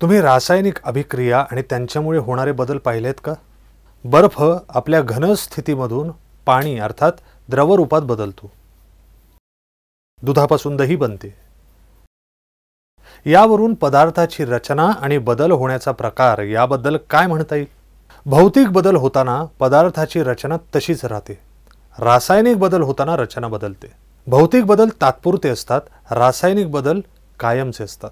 तुम्ही रासायनिक अभिक्रिया आणि त्यांच्यामुळे होणारे बदल पाहिलेत का बर्फ आपल्या घन स्थितीमधून पाणी अर्थात द्रवरूपात बदलतो दुधापासून दही बनते यावरून पदार्थाची रचना आणि बदल होण्याचा प्रकार याबद्दल काय म्हणता येईल भौतिक बदल होताना पदार्थाची रचना तशीच राहते रासायनिक बदल होताना रचना बदलते भौतिक बदल तात्पुरते असतात रासायनिक बदल कायमचे असतात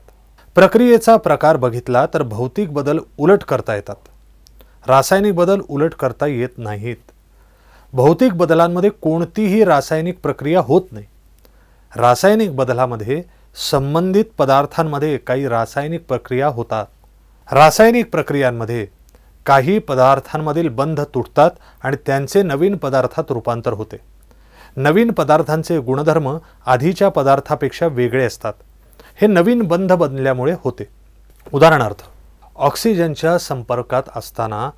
प्रक्रियेचा प्रकार बघितला तर भौतिक बदल उलट करता येतात रासायनिक बदल उलट करता येत नाहीत भौतिक बदलांमध्ये कोणतीही रासायनिक प्रक्रिया होत नाही रासायनिक बदलामध्ये संबंधित पदार्थांमध्ये काही रासायनिक प्रक्रिया होतात रासायनिक प्रक्रियांमध्ये काही पदार्थांमधील बंध तुटतात आणि त्यांचे नवीन पदार्थात रूपांतर होते नवीन पदार्थांचे गुणधर्म आधीच्या पदार्थापेक्षा वेगळे असतात हे नवीन बंध बनल्यामुळे होते उदाहरणार्थ ऑक्सिजनच्या संपर्कात असताना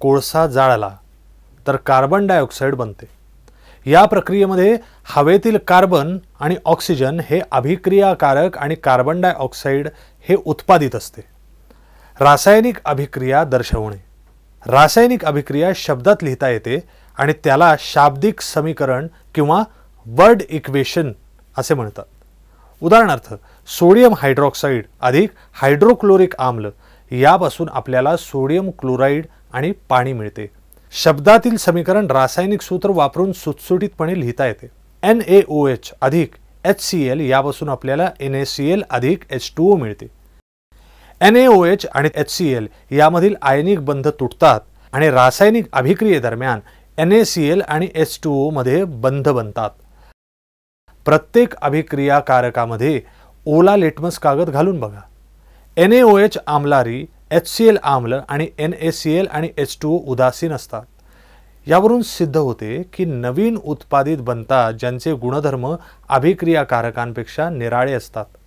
कोळसा जाळला तर कार्बन डायऑक्साईड बनते या प्रक्रियेमध्ये हवेतील कार्बन आणि ऑक्सिजन हे अभिक्रियाकारक आणि कार्बन डायऑक्साईड हे उत्पादित असते रासायनिक अभिक्रिया दर्शवणे रासायनिक अभिक्रिया शब्दात लिहिता येते आणि त्याला शाब्दिक समीकरण किंवा वर्ड इक्वेशन असे म्हणतात उदाहरणार्थ सोडियम हायड्रॉक्साईड अधिक हायड्रोक्लोरिक आम्ल यापासून आपल्याला सोडियम क्लोराईड आणि पाणी मिळते शब्दातील समीकरण रासायनिक सूत्र वापरून सुटसुटीतपणे लिहिता येते एन ए ओ एच अधिक एच सी एल यापासून आपल्याला एन ए सी एल अधिक एच टू ओ मिळते एन ए ओ एच आणि एच सी एल यामधील आयनिक बंध तुटतात आणि रासायनिक अभिक्रियेदरम्यान एन ए सी एल आणि एच टू मध्ये बंध बनतात प्रत्येक अभिक्रियाकारकामध्ये ओला लेटमस कागद घालून बघा एन ए ओ एच आमलारी एच सी एल आम्ल आणि एन ए सी एल आणि एच टू ओ उदासीन असतात यावरून सिद्ध होते की नवीन उत्पादित बनता ज्यांचे गुणधर्म अभिक्रियाकारकांपेक्षा निराळे असतात